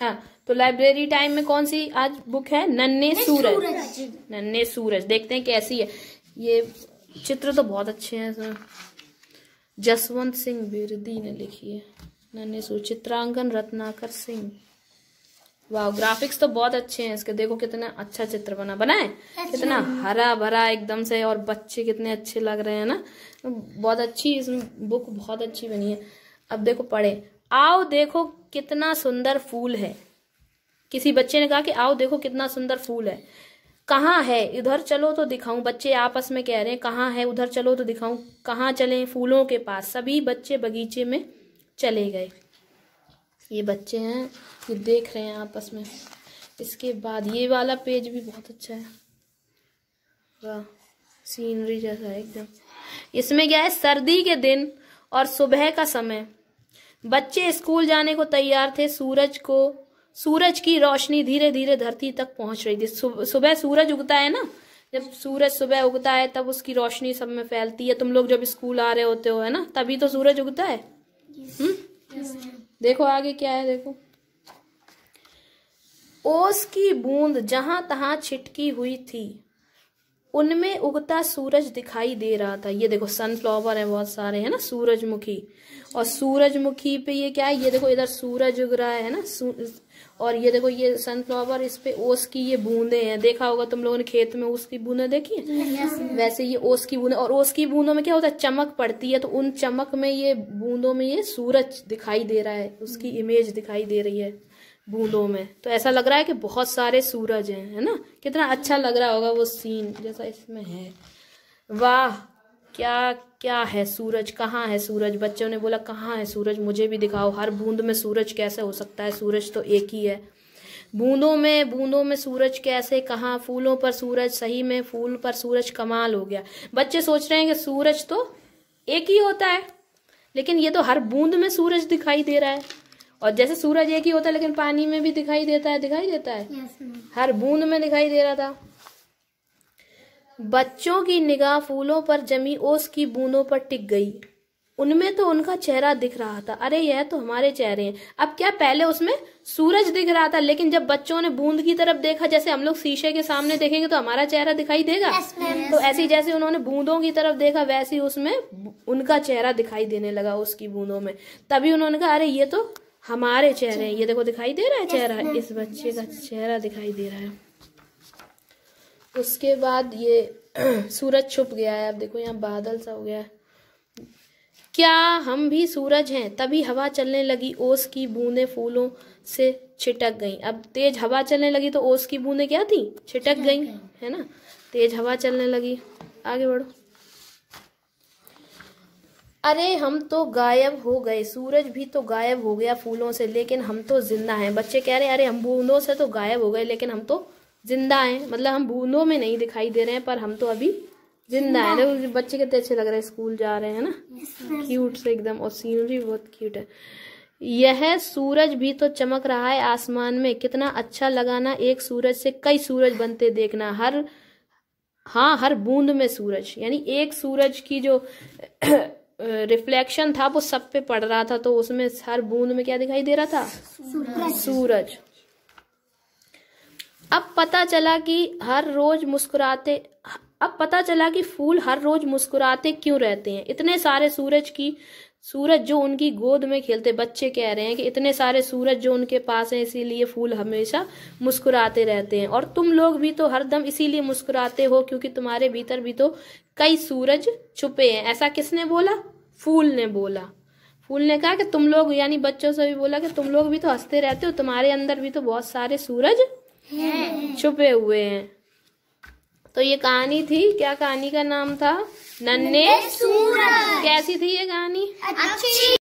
हाँ तो library time में कौन सी आज बुक है नन्हे सूरज।, नन्हे सूरज देखते हैं कैसी है ये चित्र तो बहुत अच्छे हैं सर जसवंत सिंह बिरदी ने लिखी है नन्हे सूरज चित्रांकन रत्नाकर सिंह वाह ग्राफिक्स तो बहुत अच्छे हैं इसके देखो कितना अच्छा चित्र बना बनाए अच्छा। कितना हरा भरा एकदम से और बच्चे कितने अच्छे लग रहे हैं ना बहुत अच्छी इसमें बुक बहुत अच्छी बनी है अब देखो पढ़े आओ देखो कितना सुंदर फूल है किसी बच्चे ने कहा कि आओ देखो कितना सुंदर फूल है कहाँ है इधर चलो तो दिखाऊं बच्चे आपस में कह रहे हैं कहाँ है उधर चलो तो दिखाऊं कहाँ चले फूलों के पास सभी बच्चे बगीचे में चले गए ये बच्चे हैं ये देख रहे हैं आपस में इसके बाद ये वाला पेज भी बहुत अच्छा है वाह सीनरी जैसा एकदम इसमें क्या है सर्दी के दिन और सुबह का समय बच्चे स्कूल जाने को तैयार थे सूरज को सूरज की रोशनी धीरे धीरे धरती तक पहुंच रही थी सुबह सूरज उगता है ना जब सूरज सुबह उगता है तब उसकी रोशनी सब में फैलती है तुम लोग जब स्कूल आ रहे होते हो है ना तभी तो सूरज उगता है हम्म देखो आगे क्या है देखो ओस की बूंद जहां तहां छिटकी हुई थी उनमें उगता सूरज दिखाई दे रहा था ये देखो सनफ्लावर है बहुत सारे है ना सूरजमुखी और सूरजमुखी पे ये क्या है ये देखो इधर सूरज उग रहा है ना और ये देखो ये सनफ्लावर इस पे ओस की ये बूंदे हैं देखा होगा तुम लोगों ने खेत में ओस की बूंदे देखी है वैसे ये ओस की बूंदे और ओस की बूंदों में क्या होता है चमक पड़ती है तो उन चमक में ये बूंदों में ये सूरज दिखाई दे रहा है उसकी इमेज दिखाई दे रही है बूंदों में तो ऐसा लग रहा है कि बहुत सारे सूरज हैं है ना कितना अच्छा लग रहा होगा वो सीन जैसा इसमें है वाह क्या क्या है सूरज कहाँ है सूरज बच्चों ने बोला कहाँ है सूरज मुझे भी दिखाओ हर बूंद में सूरज कैसे हो सकता है सूरज तो एक ही है बूंदों में बूंदों में सूरज कैसे कहाँ फूलों पर सूरज सही में फूल पर सूरज कमाल हो गया बच्चे सोच रहे हैं कि सूरज तो एक ही होता है लेकिन ये तो हर बूंद में सूरज दिखाई दे रहा है और जैसे सूरज एक ही होता है लेकिन पानी में भी दिखाई देता है दिखाई देता है yes, हर बूंद में दिखाई दे रहा था बच्चों की निगाह फूलों पर जमी ओस की बूंदों पर टिक गई उनमें तो उनका चेहरा दिख रहा था अरे यह तो हमारे चेहरे हैं अब क्या पहले उसमें सूरज दिख रहा था लेकिन जब बच्चों ने बूंद की तरफ देखा जैसे हम लोग शीशे के सामने देखेंगे तो हमारा चेहरा दिखाई देगा yes, तो ऐसी जैसे उन्होंने बूंदों की तरफ देखा वैसे उसमें उनका चेहरा दिखाई देने लगा उसकी बूंदों में तभी उन्होंने कहा अरे ये तो हमारे चेहरे ये देखो दिखाई दे रहा है चेहरा इस बच्चे का चेहरा दिखाई दे रहा है उसके बाद ये सूरज छुप गया है अब देखो यहाँ बादल सा हो गया है क्या हम भी सूरज हैं तभी हवा चलने लगी ओस की बूंदें फूलों से छिटक गई अब तेज हवा चलने लगी तो ओस की बूंदें क्या थी छिटक गई है ना तेज हवा चलने लगी आगे बढ़ो अरे हम तो गायब हो गए सूरज भी तो गायब हो गया फूलों से लेकिन हम तो जिंदा हैं बच्चे कह रहे हैं अरे हम बूंदों से तो गायब हो गए लेकिन हम तो जिंदा हैं मतलब हम बूंदों में नहीं दिखाई दे रहे हैं पर हम तो अभी जिंदा है ना बच्चे कितने अच्छे लग रहे हैं स्कूल जा रहे हैं ना क्यूट से एकदम और सीनरी बहुत क्यूट है यह सूरज भी तो चमक रहा है आसमान में कितना अच्छा लगाना एक सूरज से कई सूरज बनते देखना हर हाँ हर बूंद में सूरज यानी एक सूरज की जो रिफ्लेक्शन था वो सब पे पड़ रहा था तो उसमें हर बूंद में क्या दिखाई दे रहा था सूरज, सूरज। अब पता चला कि हर रोज मुस्कुराते अब पता चला कि फूल हर रोज मुस्कुराते क्यों रहते हैं इतने सारे सूरज की सूरज जो उनकी गोद में खेलते बच्चे कह रहे हैं कि इतने सारे सूरज जो उनके पास हैं इसीलिए फूल हमेशा मुस्कुराते रहते हैं और तुम लोग भी तो हरदम इसीलिए मुस्कुराते हो क्योंकि तुम्हारे भीतर भी तो कई सूरज छुपे हैं ऐसा किसने बोला फूल ने बोला फूल ने कहा कि तुम लोग यानी बच्चों से भी बोला कि तुम लोग भी तो हंसते रहते हो तुम्हारे अंदर भी तो बहुत सारे सूरज छुपे हुए हैं तो ये कहानी थी क्या कहानी का नाम था नन्हे सूरज कैसी थी ये कहानी अच्छी